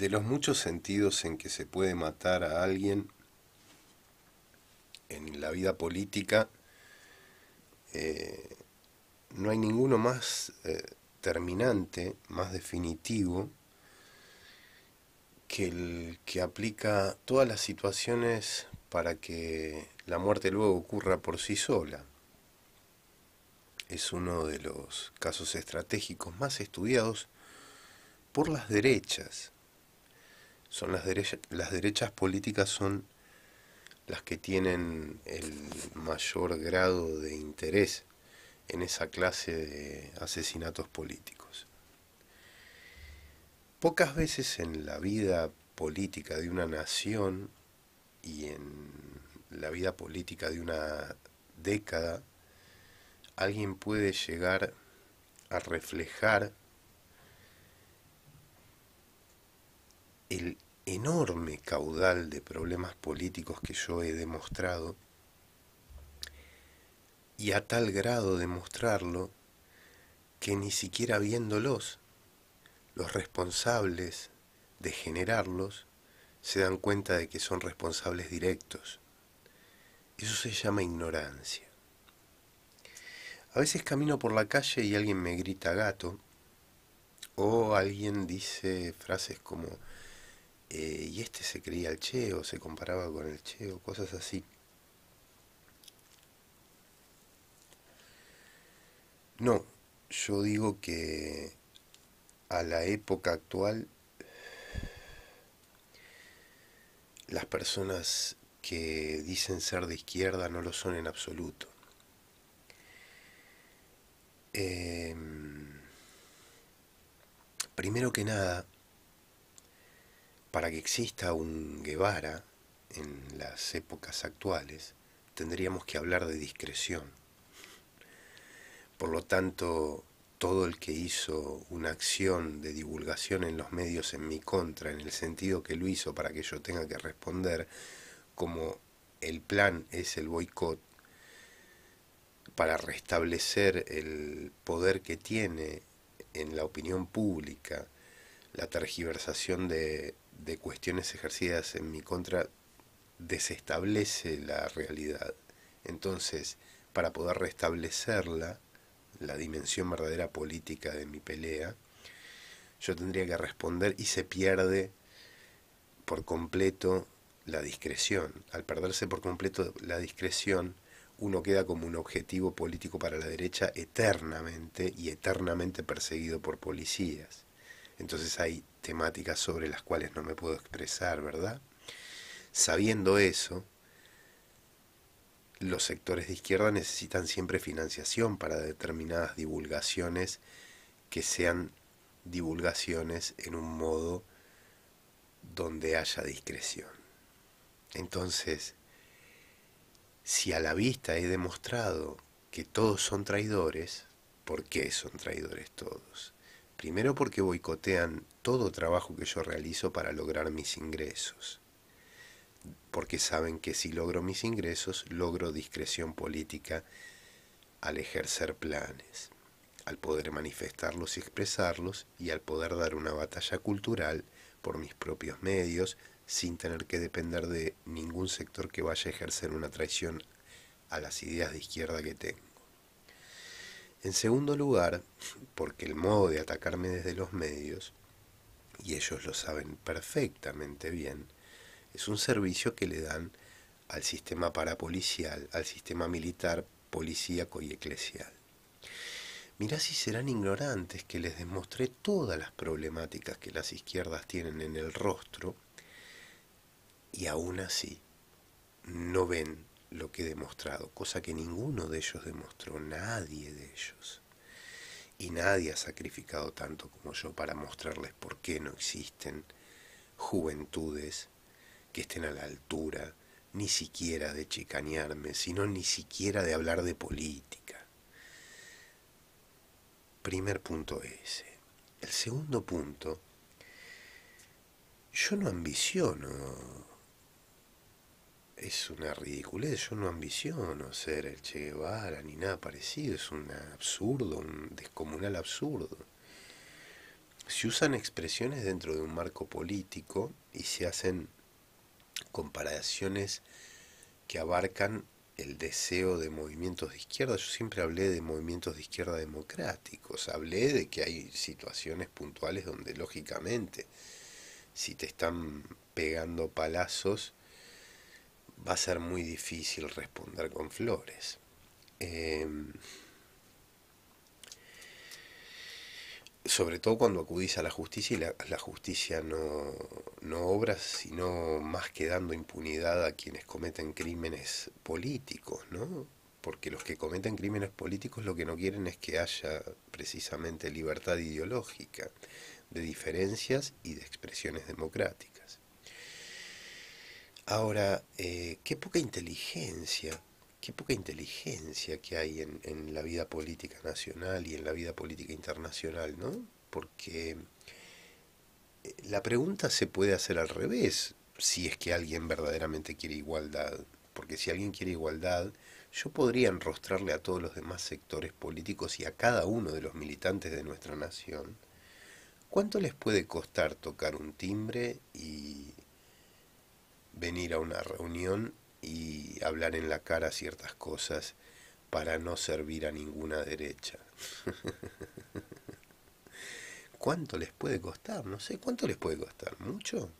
de los muchos sentidos en que se puede matar a alguien en la vida política, eh, no hay ninguno más eh, terminante, más definitivo, que el que aplica todas las situaciones para que la muerte luego ocurra por sí sola. Es uno de los casos estratégicos más estudiados por las derechas las, las derechas políticas son las que tienen el mayor grado de interés en esa clase de asesinatos políticos. Pocas veces en la vida política de una nación y en la vida política de una década, alguien puede llegar a reflejar enorme caudal de problemas políticos que yo he demostrado, y a tal grado demostrarlo, que ni siquiera viéndolos, los responsables de generarlos se dan cuenta de que son responsables directos. Eso se llama ignorancia. A veces camino por la calle y alguien me grita gato, o alguien dice frases como eh, y este se creía el Che o se comparaba con el Cheo, cosas así. No, yo digo que a la época actual las personas que dicen ser de izquierda no lo son en absoluto. Em, primero que nada, para que exista un Guevara en las épocas actuales, tendríamos que hablar de discreción. Por lo tanto, todo el que hizo una acción de divulgación en los medios en mi contra, en el sentido que lo hizo para que yo tenga que responder, como el plan es el boicot, para restablecer el poder que tiene en la opinión pública, la tergiversación de de cuestiones ejercidas en mi contra desestablece la realidad. Entonces, para poder restablecerla, la dimensión verdadera política de mi pelea, yo tendría que responder y se pierde por completo la discreción. Al perderse por completo la discreción, uno queda como un objetivo político para la derecha eternamente y eternamente perseguido por policías. Entonces hay temáticas sobre las cuales no me puedo expresar, ¿verdad? Sabiendo eso, los sectores de izquierda necesitan siempre financiación para determinadas divulgaciones que sean divulgaciones en un modo donde haya discreción. Entonces, si a la vista he demostrado que todos son traidores, ¿por qué son traidores todos? Primero porque boicotean todo trabajo que yo realizo para lograr mis ingresos. Porque saben que si logro mis ingresos, logro discreción política al ejercer planes, al poder manifestarlos y expresarlos y al poder dar una batalla cultural por mis propios medios sin tener que depender de ningún sector que vaya a ejercer una traición a las ideas de izquierda que tengo. En segundo lugar, porque el modo de atacarme desde los medios, y ellos lo saben perfectamente bien, es un servicio que le dan al sistema parapolicial, al sistema militar, policíaco y eclesial. Mirá si serán ignorantes que les demostré todas las problemáticas que las izquierdas tienen en el rostro y aún así no ven lo que he demostrado, cosa que ninguno de ellos demostró, nadie de ellos y nadie ha sacrificado tanto como yo para mostrarles por qué no existen juventudes que estén a la altura ni siquiera de chicanearme, sino ni siquiera de hablar de política. Primer punto ese. El segundo punto, yo no ambiciono es una ridiculez. Yo no ambiciono ser el Che Guevara ni nada parecido. Es un absurdo, un descomunal absurdo. Se usan expresiones dentro de un marco político y se hacen comparaciones que abarcan el deseo de movimientos de izquierda. Yo siempre hablé de movimientos de izquierda democráticos. Hablé de que hay situaciones puntuales donde, lógicamente, si te están pegando palazos, va a ser muy difícil responder con flores. Em, sobre todo cuando acudís a la justicia y la, justicia no, no, obra, sino más que dando impunidad a quienes cometen crímenes políticos, ¿no? Porque los que cometen crímenes políticos lo que no quieren es que haya precisamente libertad ideológica de diferencias y de expresiones democráticas. Ahora, eh, qué poca inteligencia, qué poca inteligencia que hay en, la vida política nacional y en la vida política internacional, ¿no? Porque eh, la pregunta se puede hacer al revés, si es que alguien verdaderamente quiere igualdad. Porque si alguien quiere igualdad, yo podría enrostrarle a todos los demás sectores políticos y a cada uno de los militantes de nuestra nación, ¿cuánto les puede costar tocar un timbre y venir a una reunión y hablar en la cara ciertas cosas para no servir a ninguna derecha. ¿Cuánto les puede costar? No sé, ¿cuánto les puede costar? ¿Mucho?